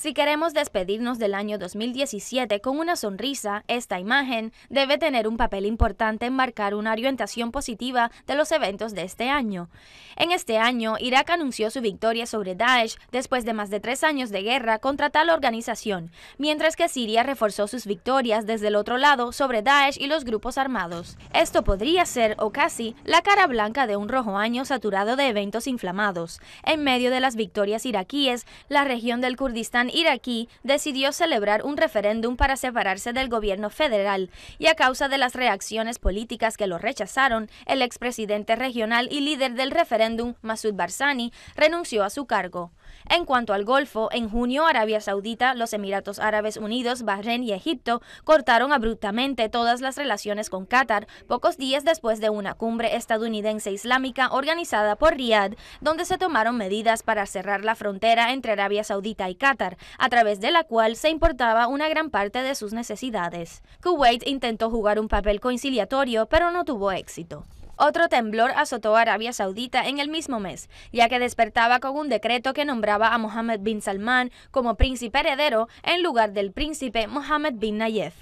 Si queremos despedirnos del año 2017 con una sonrisa, esta imagen debe tener un papel importante en marcar una orientación positiva de los eventos de este año. En este año, Irak anunció su victoria sobre Daesh después de más de tres años de guerra contra tal organización, mientras que Siria reforzó sus victorias desde el otro lado sobre Daesh y los grupos armados. Esto podría ser, o casi, la cara blanca de un rojo año saturado de eventos inflamados. En medio de las victorias iraquíes, la región del Kurdistán iraquí decidió celebrar un referéndum para separarse del gobierno federal y a causa de las reacciones políticas que lo rechazaron, el expresidente regional y líder del referéndum, Masud Barzani, renunció a su cargo. En cuanto al Golfo, en junio Arabia Saudita, los Emiratos Árabes Unidos, Bahrein y Egipto cortaron abruptamente todas las relaciones con Qatar, pocos días después de una cumbre estadounidense islámica organizada por Riad, donde se tomaron medidas para cerrar la frontera entre Arabia Saudita y Qatar, a través de la cual se importaba una gran parte de sus necesidades. Kuwait intentó jugar un papel conciliatorio, pero no tuvo éxito. Otro temblor azotó a Arabia Saudita en el mismo mes, ya que despertaba con un decreto que nombraba a Mohammed bin Salman como príncipe heredero en lugar del príncipe Mohammed bin Nayef.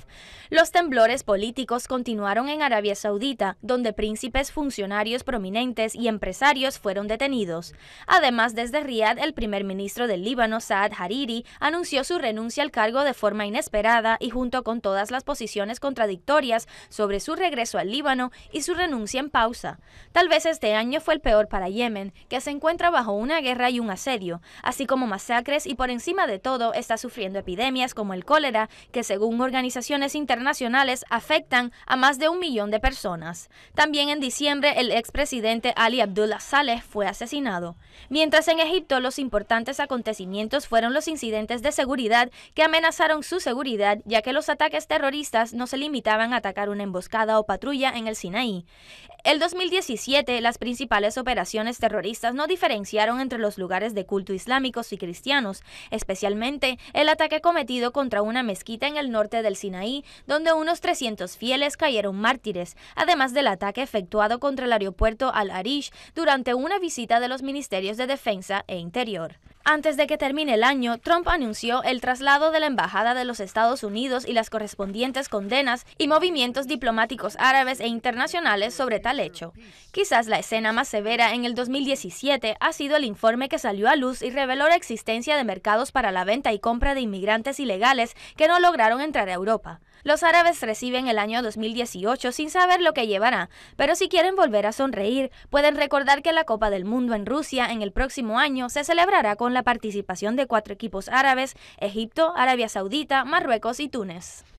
Los temblores políticos continuaron en Arabia Saudita, donde príncipes, funcionarios prominentes y empresarios fueron detenidos. Además, desde Riad, el primer ministro del Líbano, Saad Hariri, anunció su renuncia al cargo de forma inesperada y junto con todas las posiciones contradictorias sobre su regreso al Líbano y su renuncia en pau Tal vez este año fue el peor para Yemen, que se encuentra bajo una guerra y un asedio, así como masacres y por encima de todo está sufriendo epidemias como el cólera, que según organizaciones internacionales afectan a más de un millón de personas. También en diciembre el expresidente Ali Abdullah Saleh fue asesinado. Mientras en Egipto los importantes acontecimientos fueron los incidentes de seguridad que amenazaron su seguridad, ya que los ataques terroristas no se limitaban a atacar una emboscada o patrulla en el Sinaí. El el 2017, las principales operaciones terroristas no diferenciaron entre los lugares de culto islámicos y cristianos, especialmente el ataque cometido contra una mezquita en el norte del Sinaí, donde unos 300 fieles cayeron mártires, además del ataque efectuado contra el aeropuerto Al-Arish durante una visita de los ministerios de Defensa e Interior. Antes de que termine el año, Trump anunció el traslado de la Embajada de los Estados Unidos y las correspondientes condenas y movimientos diplomáticos árabes e internacionales sobre tal hecho. Quizás la escena más severa en el 2017 ha sido el informe que salió a luz y reveló la existencia de mercados para la venta y compra de inmigrantes ilegales que no lograron entrar a Europa. Los árabes reciben el año 2018 sin saber lo que llevará, pero si quieren volver a sonreír, pueden recordar que la Copa del Mundo en Rusia en el próximo año se celebrará con la la participación de cuatro equipos árabes, Egipto, Arabia Saudita, Marruecos y Túnez.